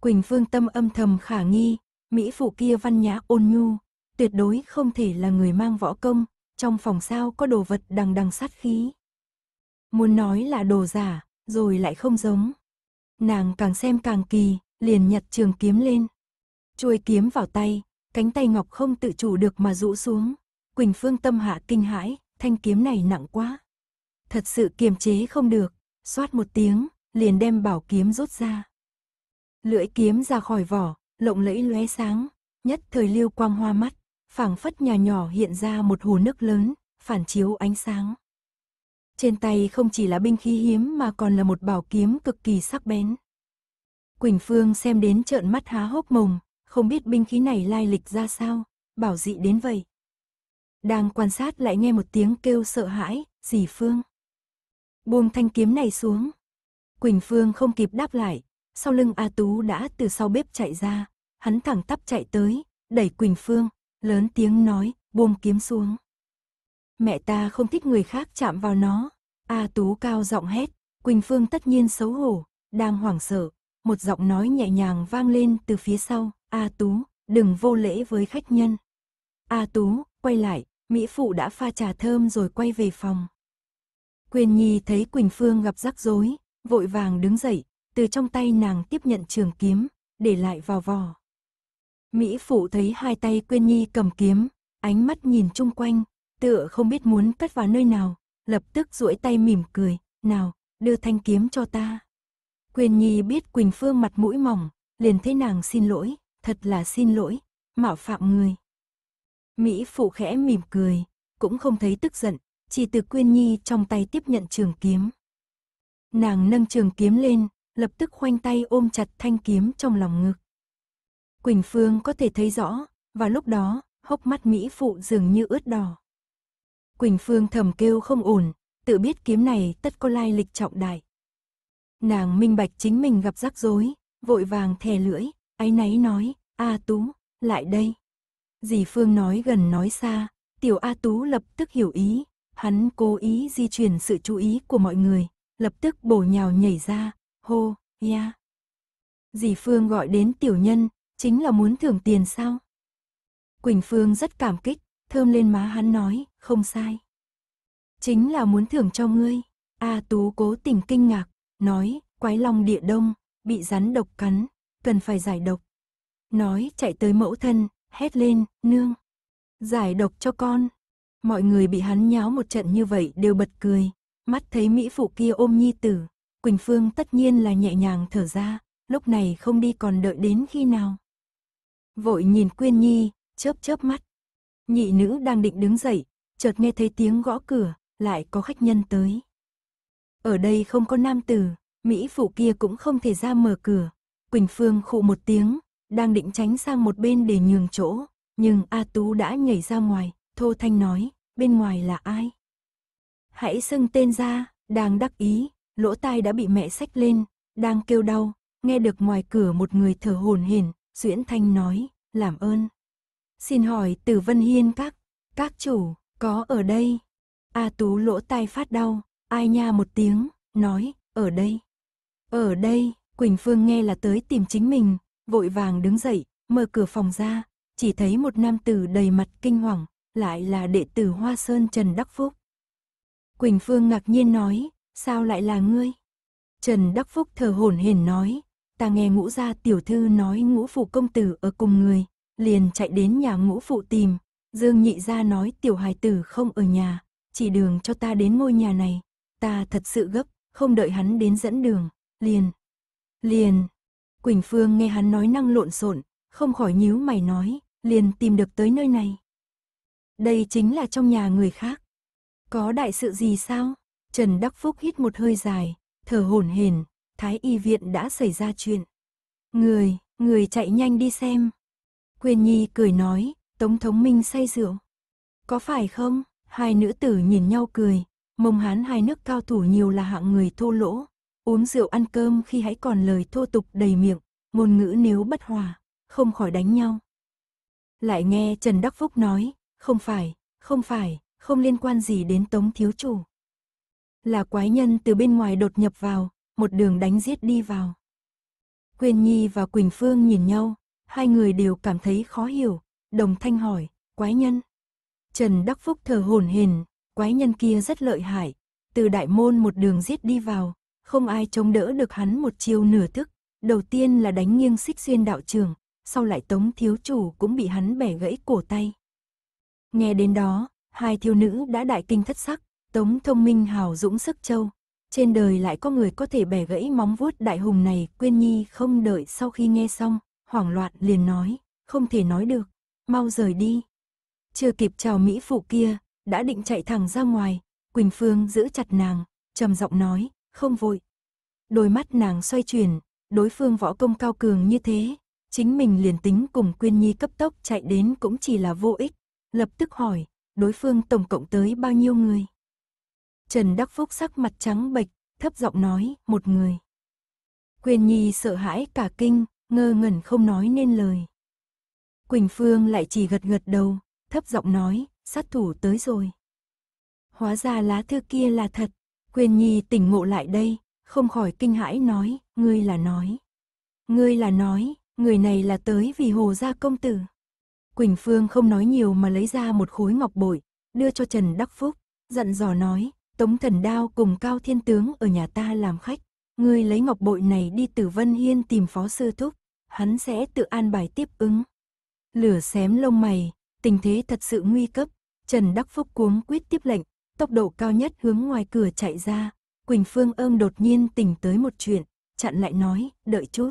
Quỳnh Phương tâm âm thầm khả nghi, mỹ phụ kia văn nhã ôn nhu, tuyệt đối không thể là người mang võ công, trong phòng sao có đồ vật đằng đằng sát khí. Muốn nói là đồ giả, rồi lại không giống nàng càng xem càng kỳ, liền nhặt trường kiếm lên. Chuôi kiếm vào tay, cánh tay ngọc không tự chủ được mà rũ xuống. Quỳnh Phương tâm hạ kinh hãi, thanh kiếm này nặng quá. Thật sự kiềm chế không được, xoát một tiếng, liền đem bảo kiếm rút ra. Lưỡi kiếm ra khỏi vỏ, lộng lẫy lóe sáng, nhất thời lưu quang hoa mắt, phảng phất nhà nhỏ hiện ra một hồ nước lớn, phản chiếu ánh sáng. Trên tay không chỉ là binh khí hiếm mà còn là một bảo kiếm cực kỳ sắc bén. Quỳnh Phương xem đến trợn mắt há hốc mồm, không biết binh khí này lai lịch ra sao, bảo dị đến vậy. Đang quan sát lại nghe một tiếng kêu sợ hãi, dì Phương. Buông thanh kiếm này xuống. Quỳnh Phương không kịp đáp lại, sau lưng A Tú đã từ sau bếp chạy ra, hắn thẳng tắp chạy tới, đẩy Quỳnh Phương, lớn tiếng nói, buông kiếm xuống mẹ ta không thích người khác chạm vào nó. A Tú cao giọng hét, Quỳnh Phương tất nhiên xấu hổ, đang hoảng sợ. Một giọng nói nhẹ nhàng vang lên từ phía sau, A Tú, đừng vô lễ với khách nhân. A Tú, quay lại, Mỹ Phụ đã pha trà thơm rồi quay về phòng. Quyền Nhi thấy Quỳnh Phương gặp rắc rối, vội vàng đứng dậy, từ trong tay nàng tiếp nhận trường kiếm, để lại vào vò. Mỹ Phụ thấy hai tay Quyên Nhi cầm kiếm, ánh mắt nhìn chung quanh, tựa không biết muốn cất vào nơi nào, lập tức duỗi tay mỉm cười, nào, đưa thanh kiếm cho ta. Quyền Nhi biết Quỳnh Phương mặt mũi mỏng, liền thấy nàng xin lỗi, thật là xin lỗi, mạo phạm người. Mỹ phụ khẽ mỉm cười, cũng không thấy tức giận, chỉ từ Quyên Nhi trong tay tiếp nhận trường kiếm. Nàng nâng trường kiếm lên, lập tức khoanh tay ôm chặt thanh kiếm trong lòng ngực. Quỳnh Phương có thể thấy rõ, và lúc đó, hốc mắt Mỹ phụ dường như ướt đỏ. Quỳnh Phương thầm kêu không ổn, tự biết kiếm này tất có lai lịch trọng đại. Nàng minh bạch chính mình gặp rắc rối, vội vàng thè lưỡi, áy náy nói, A Tú, lại đây. Dì Phương nói gần nói xa, tiểu A Tú lập tức hiểu ý, hắn cố ý di chuyển sự chú ý của mọi người, lập tức bổ nhào nhảy ra, hô, ya. Dì Phương gọi đến tiểu nhân, chính là muốn thưởng tiền sao? Quỳnh Phương rất cảm kích, thơm lên má hắn nói, không sai. Chính là muốn thưởng cho ngươi. A Tú cố tình kinh ngạc, nói, quái long địa đông, bị rắn độc cắn, cần phải giải độc. Nói chạy tới mẫu thân, hét lên, nương. Giải độc cho con. Mọi người bị hắn nháo một trận như vậy đều bật cười. Mắt thấy Mỹ phụ kia ôm nhi tử. Quỳnh Phương tất nhiên là nhẹ nhàng thở ra, lúc này không đi còn đợi đến khi nào. Vội nhìn Quyên Nhi, chớp chớp mắt. Nhị nữ đang định đứng dậy, chợt nghe thấy tiếng gõ cửa, lại có khách nhân tới. Ở đây không có nam tử, Mỹ phụ kia cũng không thể ra mở cửa. Quỳnh Phương khụ một tiếng, đang định tránh sang một bên để nhường chỗ, nhưng A Tú đã nhảy ra ngoài, thô thanh nói, bên ngoài là ai? Hãy xưng tên ra, đang đắc ý, lỗ tai đã bị mẹ sách lên, đang kêu đau, nghe được ngoài cửa một người thở hổn hển, Duyễn Thanh nói, làm ơn. Xin hỏi Từ Vân Hiên các, các chủ, có ở đây. A Tú lỗ tai phát đau, ai nha một tiếng, nói, ở đây. Ở đây, Quỳnh Phương nghe là tới tìm chính mình, vội vàng đứng dậy, mở cửa phòng ra, chỉ thấy một nam tử đầy mặt kinh hoàng, lại là đệ tử Hoa Sơn Trần Đắc Phúc. Quỳnh Phương ngạc nhiên nói, sao lại là ngươi? Trần Đắc Phúc thờ hồn hển nói, ta nghe ngũ gia tiểu thư nói ngũ phụ công tử ở cùng người, liền chạy đến nhà ngũ phụ tìm, Dương nhị ra nói tiểu hài tử không ở nhà, chỉ đường cho ta đến ngôi nhà này. Ta thật sự gấp, không đợi hắn đến dẫn đường, liền. Liền. Quỳnh Phương nghe hắn nói năng lộn xộn, không khỏi nhíu mày nói, liền tìm được tới nơi này. Đây chính là trong nhà người khác. Có đại sự gì sao? Trần Đắc Phúc hít một hơi dài, thở hổn hển, thái y viện đã xảy ra chuyện. Người, người chạy nhanh đi xem. Quyên Nhi cười nói, Tống Thống Minh say rượu. Có phải không? Hai nữ tử nhìn nhau cười, mông hán hai nước cao thủ nhiều là hạng người thô lỗ, uống rượu ăn cơm khi hãy còn lời thô tục đầy miệng, ngôn ngữ nếu bất hòa, không khỏi đánh nhau. Lại nghe Trần Đắc Phúc nói, không phải, không phải, không liên quan gì đến Tống Thiếu Chủ. Là quái nhân từ bên ngoài đột nhập vào, một đường đánh giết đi vào. quyền Nhi và Quỳnh Phương nhìn nhau, hai người đều cảm thấy khó hiểu, Đồng Thanh hỏi, quái nhân. Trần Đắc Phúc thở hồn hển, quái nhân kia rất lợi hại, từ đại môn một đường giết đi vào, không ai chống đỡ được hắn một chiêu nửa tức, đầu tiên là đánh nghiêng xích xuyên đạo trường, sau lại tống thiếu chủ cũng bị hắn bẻ gãy cổ tay. Nghe đến đó, hai thiếu nữ đã đại kinh thất sắc, tống thông minh hào dũng sức châu. Trên đời lại có người có thể bẻ gãy móng vuốt đại hùng này, Quyên Nhi không đợi sau khi nghe xong, hoảng loạn liền nói, không thể nói được, mau rời đi. Chưa kịp chào Mỹ Phụ kia, đã định chạy thẳng ra ngoài, Quỳnh Phương giữ chặt nàng, trầm giọng nói, không vội. Đôi mắt nàng xoay chuyển, đối phương võ công cao cường như thế, chính mình liền tính cùng Quyên Nhi cấp tốc chạy đến cũng chỉ là vô ích, lập tức hỏi, đối phương tổng cộng tới bao nhiêu người. Trần Đắc Phúc sắc mặt trắng bệch, thấp giọng nói, một người. Quyên Nhi sợ hãi cả kinh, ngơ ngẩn không nói nên lời. Quỳnh Phương lại chỉ gật gật đầu, thấp giọng nói, sát thủ tới rồi. Hóa ra lá thư kia là thật, Quyền Nhi tỉnh ngộ lại đây, không khỏi kinh hãi nói, ngươi là nói. Ngươi là nói, người này là tới vì hồ gia công tử. Quỳnh Phương không nói nhiều mà lấy ra một khối ngọc bội, đưa cho Trần Đắc Phúc, dặn dò nói, Tống Thần Đao cùng Cao Thiên Tướng ở nhà ta làm khách, ngươi lấy ngọc bội này đi từ Vân Hiên tìm phó sư thúc, hắn sẽ tự an bài tiếp ứng lửa xém lông mày, tình thế thật sự nguy cấp, Trần Đắc Phúc cuống quyết tiếp lệnh, tốc độ cao nhất hướng ngoài cửa chạy ra, Quỳnh Phương ôm đột nhiên tỉnh tới một chuyện, chặn lại nói, đợi chút.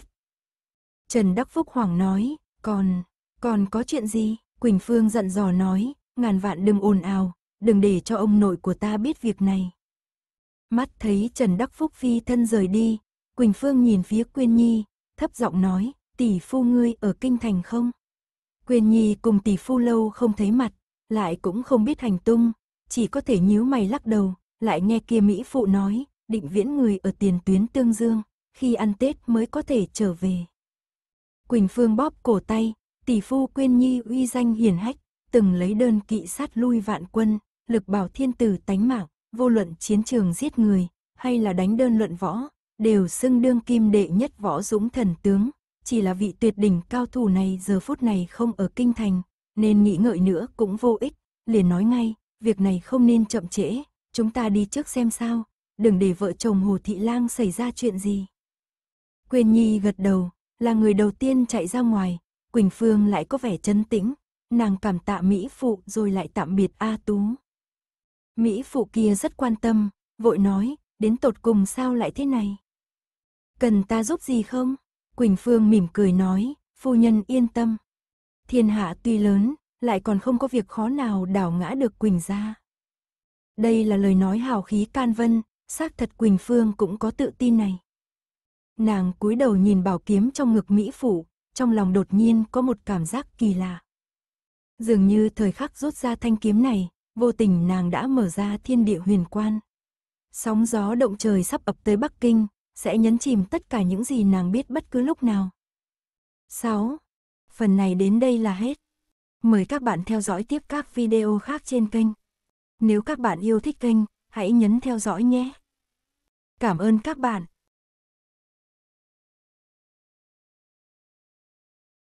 Trần Đắc Phúc hoảng nói, còn, còn có chuyện gì? Quỳnh Phương dặn dò nói, ngàn vạn đừng ồn ào, đừng để cho ông nội của ta biết việc này. Mắt thấy Trần Đắc Phúc phi thân rời đi, Quỳnh Phương nhìn phía Quyên Nhi, thấp giọng nói, tỷ phu ngươi ở kinh thành không? Quyên Nhi cùng tỷ phu lâu không thấy mặt, lại cũng không biết hành tung, chỉ có thể nhíu mày lắc đầu, lại nghe kia Mỹ phụ nói, định viễn người ở tiền tuyến Tương Dương, khi ăn Tết mới có thể trở về. Quỳnh Phương bóp cổ tay, tỷ phu Quyên Nhi uy danh hiển hách, từng lấy đơn kỵ sát lui vạn quân, lực bảo thiên tử tánh mạng, vô luận chiến trường giết người, hay là đánh đơn luận võ, đều xưng đương kim đệ nhất võ dũng thần tướng, chỉ là vị tuyệt đỉnh cao thủ này giờ phút này không ở kinh thành, nên nghĩ ngợi nữa cũng vô ích, liền nói ngay, việc này không nên chậm trễ, chúng ta đi trước xem sao, đừng để vợ chồng Hồ Thị Lang xảy ra chuyện gì. quyền Nhi gật đầu, là người đầu tiên chạy ra ngoài, Quỳnh Phương lại có vẻ chân tĩnh, nàng cảm tạ Mỹ Phụ rồi lại tạm biệt A Tú. Mỹ Phụ kia rất quan tâm, vội nói, đến tột cùng sao lại thế này? Cần ta giúp gì không? Quỳnh Phương mỉm cười nói, phu nhân yên tâm. Thiên hạ tuy lớn, lại còn không có việc khó nào đảo ngã được Quỳnh ra. Đây là lời nói hào khí can vân, xác thật Quỳnh Phương cũng có tự tin này. Nàng cúi đầu nhìn bảo kiếm trong ngực Mỹ Phủ, trong lòng đột nhiên có một cảm giác kỳ lạ. Dường như thời khắc rút ra thanh kiếm này, vô tình nàng đã mở ra thiên địa huyền quan. Sóng gió động trời sắp ập tới Bắc Kinh, sẽ nhấn chìm tất cả những gì nàng biết bất cứ lúc nào. 6. Phần này đến đây là hết. Mời các bạn theo dõi tiếp các video khác trên kênh. Nếu các bạn yêu thích kênh, hãy nhấn theo dõi nhé. Cảm ơn các bạn.